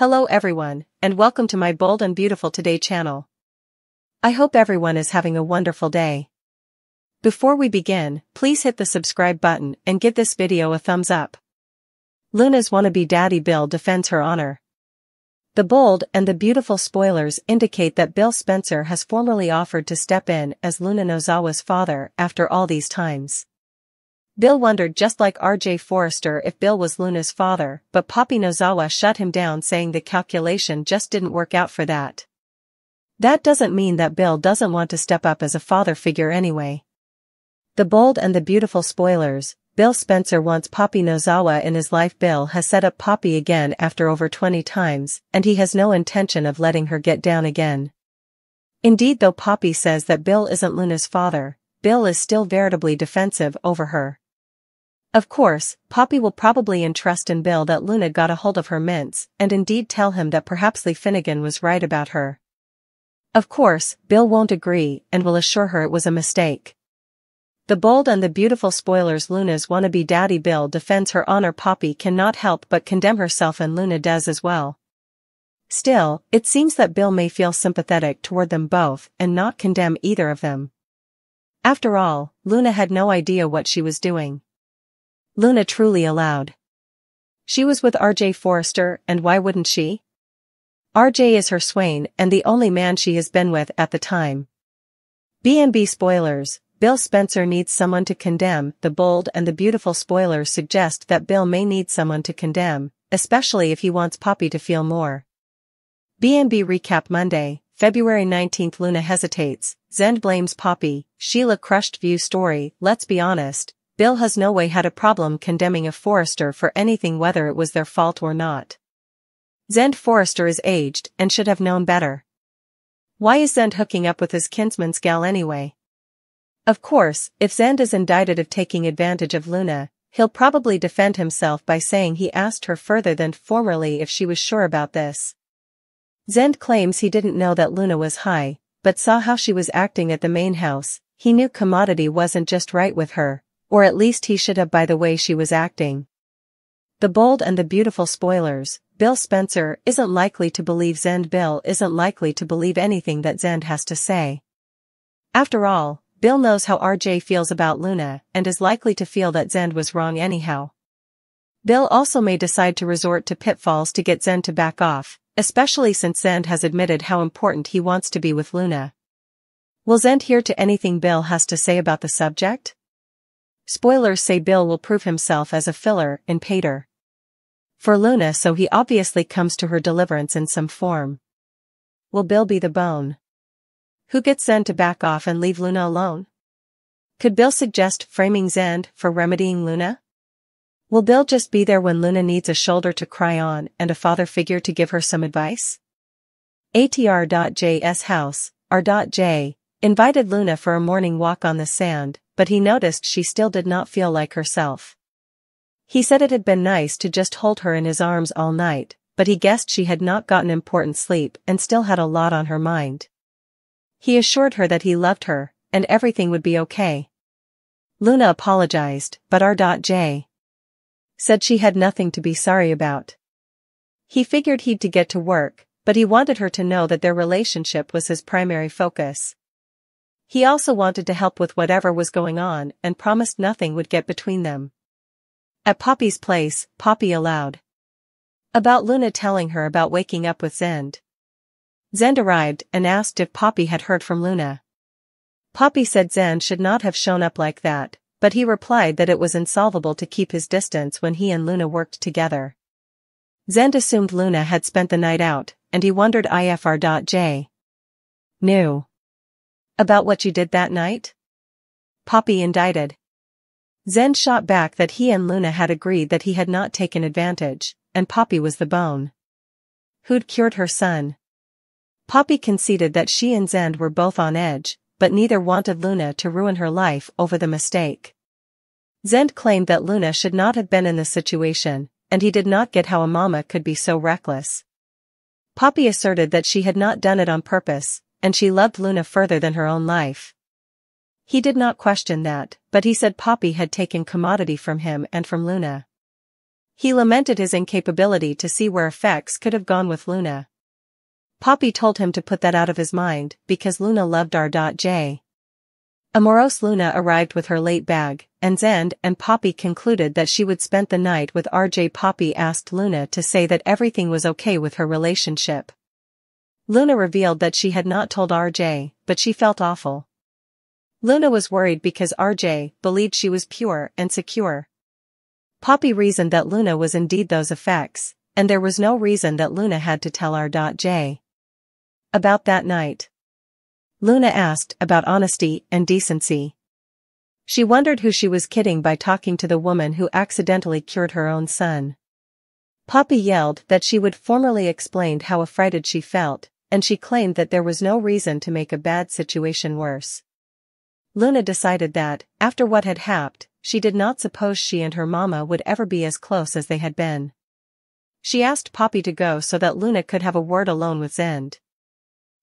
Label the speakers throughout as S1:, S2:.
S1: Hello everyone, and welcome to my Bold and Beautiful Today channel. I hope everyone is having a wonderful day. Before we begin, please hit the subscribe button and give this video a thumbs up. Luna's wannabe daddy Bill defends her honor. The bold and the beautiful spoilers indicate that Bill Spencer has formally offered to step in as Luna Nozawa's father after all these times. Bill wondered just like R.J. Forrester if Bill was Luna's father, but Poppy Nozawa shut him down saying the calculation just didn't work out for that. That doesn't mean that Bill doesn't want to step up as a father figure anyway. The Bold and the Beautiful Spoilers Bill Spencer wants Poppy Nozawa in his life Bill has set up Poppy again after over 20 times, and he has no intention of letting her get down again. Indeed though Poppy says that Bill isn't Luna's father, Bill is still veritably defensive over her. Of course, Poppy will probably entrust in Bill that Luna got a hold of her mints, and indeed tell him that perhaps Lee Finnegan was right about her. Of course, Bill won't agree and will assure her it was a mistake. The bold and the beautiful spoilers Luna's wannabe daddy Bill defends her honor Poppy cannot help but condemn herself and Luna does as well. Still, it seems that Bill may feel sympathetic toward them both and not condemn either of them. After all, Luna had no idea what she was doing. Luna truly allowed. She was with RJ Forrester and why wouldn't she? RJ is her swain and the only man she has been with at the time. B&B spoilers, Bill Spencer needs someone to condemn, the bold and the beautiful spoilers suggest that Bill may need someone to condemn, especially if he wants Poppy to feel more. B&B Recap Monday, February 19th Luna hesitates, Zend blames Poppy, Sheila crushed view story, let's be honest, Bill has no way had a problem condemning a forester for anything whether it was their fault or not. Zend Forrester is aged and should have known better. Why is Zend hooking up with his kinsman's gal anyway? Of course, if Zend is indicted of taking advantage of Luna, he'll probably defend himself by saying he asked her further than formerly if she was sure about this. Zend claims he didn't know that Luna was high, but saw how she was acting at the main house, he knew commodity wasn't just right with her, or at least he should have by the way she was acting. The bold and the beautiful spoilers, Bill Spencer isn't likely to believe Zend Bill isn't likely to believe anything that Zend has to say. After all, Bill knows how RJ feels about Luna and is likely to feel that Zend was wrong anyhow. Bill also may decide to resort to pitfalls to get Zend to back off, especially since Zend has admitted how important he wants to be with Luna. Will Zend hear to anything Bill has to say about the subject? Spoilers say Bill will prove himself as a filler in Pater. For Luna so he obviously comes to her deliverance in some form. Will Bill be the bone? Who gets Zan to back off and leave Luna alone? Could Bill suggest framing Zen for remedying Luna? Will Bill just be there when Luna needs a shoulder to cry on and a father figure to give her some advice? ATR.js House, R.J., invited Luna for a morning walk on the sand, but he noticed she still did not feel like herself. He said it had been nice to just hold her in his arms all night, but he guessed she had not gotten important sleep and still had a lot on her mind. He assured her that he loved her, and everything would be okay. Luna apologized, but R.J. said she had nothing to be sorry about. He figured he'd to get to work, but he wanted her to know that their relationship was his primary focus. He also wanted to help with whatever was going on and promised nothing would get between them. At Poppy's place, Poppy allowed. About Luna telling her about waking up with Zend. Zend arrived and asked if Poppy had heard from Luna. Poppy said Zend should not have shown up like that, but he replied that it was insolvable to keep his distance when he and Luna worked together. Zend assumed Luna had spent the night out, and he wondered if ifr.j. knew. About what you did that night? Poppy indicted. Zen shot back that he and Luna had agreed that he had not taken advantage, and Poppy was the bone. Who'd cured her son? Poppy conceded that she and Zend were both on edge, but neither wanted Luna to ruin her life over the mistake. Zend claimed that Luna should not have been in the situation, and he did not get how a mama could be so reckless. Poppy asserted that she had not done it on purpose, and she loved Luna further than her own life. He did not question that, but he said Poppy had taken commodity from him and from Luna. He lamented his incapability to see where effects could have gone with Luna. Poppy told him to put that out of his mind because Luna loved R.J. Amorose Luna arrived with her late bag, and Zend and Poppy concluded that she would spend the night with RJ. Poppy asked Luna to say that everything was okay with her relationship, Luna revealed that she had not told RJ, but she felt awful. Luna was worried because RJ believed she was pure and secure. Poppy reasoned that Luna was indeed those effects, and there was no reason that Luna had to tell R.J. About that night. Luna asked about honesty and decency. She wondered who she was kidding by talking to the woman who accidentally cured her own son. Poppy yelled that she would formally explained how affrighted she felt, and she claimed that there was no reason to make a bad situation worse. Luna decided that, after what had happened, she did not suppose she and her mama would ever be as close as they had been. She asked Poppy to go so that Luna could have a word alone with Zend.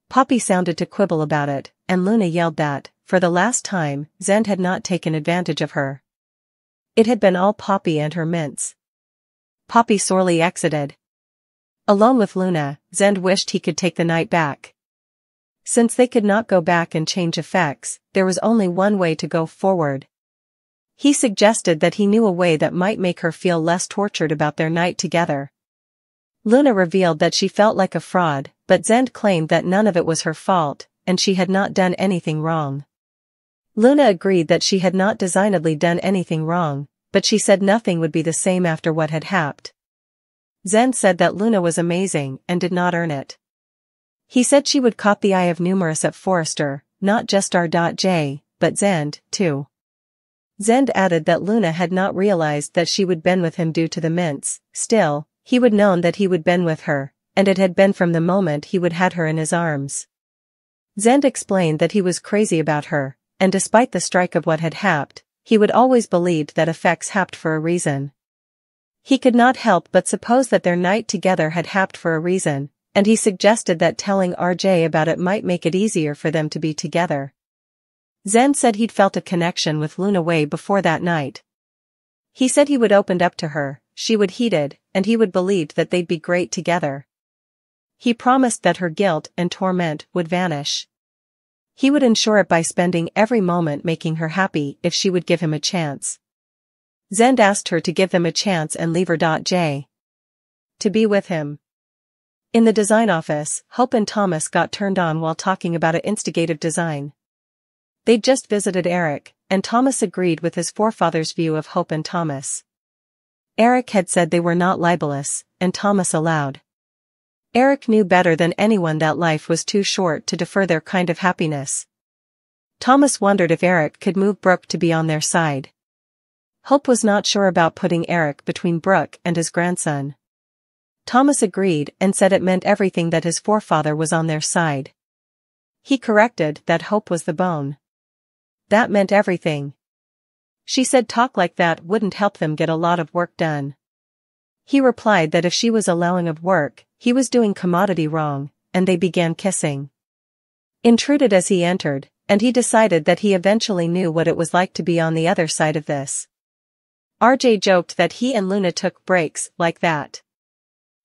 S1: Poppy sounded to quibble about it, and Luna yelled that, for the last time, Zend had not taken advantage of her. It had been all Poppy and her mints. Poppy sorely exited, Along with Luna, Zend wished he could take the night back. Since they could not go back and change effects, there was only one way to go forward. He suggested that he knew a way that might make her feel less tortured about their night together. Luna revealed that she felt like a fraud, but Zend claimed that none of it was her fault, and she had not done anything wrong. Luna agreed that she had not designedly done anything wrong, but she said nothing would be the same after what had happened. Zen said that Luna was amazing and did not earn it. He said she would caught the eye of numerous at Forrester, not just R.J., but Zend, too. Zend added that Luna had not realized that she would been with him due to the mints, still, he would known that he would been with her, and it had been from the moment he would had her in his arms. Zend explained that he was crazy about her, and despite the strike of what had happed, he would always believed that effects happed for a reason, he could not help but suppose that their night together had happened for a reason, and he suggested that telling RJ about it might make it easier for them to be together. Zen said he'd felt a connection with Luna way before that night. He said he would opened up to her, she would heeded, and he would believed that they'd be great together. He promised that her guilt and torment would vanish. He would ensure it by spending every moment making her happy if she would give him a chance. Zend asked her to give them a chance and leave her. J. To be with him. In the design office, Hope and Thomas got turned on while talking about an instigative design. They'd just visited Eric, and Thomas agreed with his forefather's view of Hope and Thomas. Eric had said they were not libelous, and Thomas allowed. Eric knew better than anyone that life was too short to defer their kind of happiness. Thomas wondered if Eric could move Brooke to be on their side. Hope was not sure about putting Eric between Brooke and his grandson. Thomas agreed and said it meant everything that his forefather was on their side. He corrected that Hope was the bone. That meant everything. She said talk like that wouldn't help them get a lot of work done. He replied that if she was allowing of work, he was doing commodity wrong, and they began kissing. Intruded as he entered, and he decided that he eventually knew what it was like to be on the other side of this. RJ joked that he and Luna took breaks like that.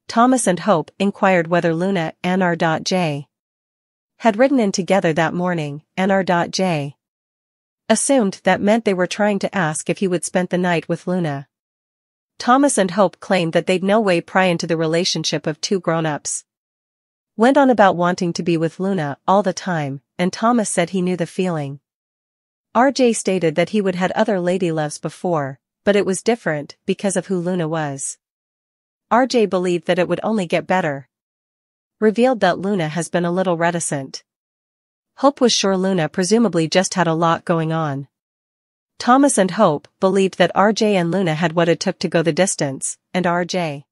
S1: Thomas and Hope inquired whether Luna and R.J. had ridden in together that morning, and R.J. assumed that meant they were trying to ask if he would spend the night with Luna. Thomas and Hope claimed that they'd no way pry into the relationship of two grown-ups. Went on about wanting to be with Luna all the time, and Thomas said he knew the feeling. RJ stated that he would had other lady loves before, but it was different because of who Luna was. RJ believed that it would only get better. Revealed that Luna has been a little reticent. Hope was sure Luna presumably just had a lot going on. Thomas and Hope believed that RJ and Luna had what it took to go the distance, and RJ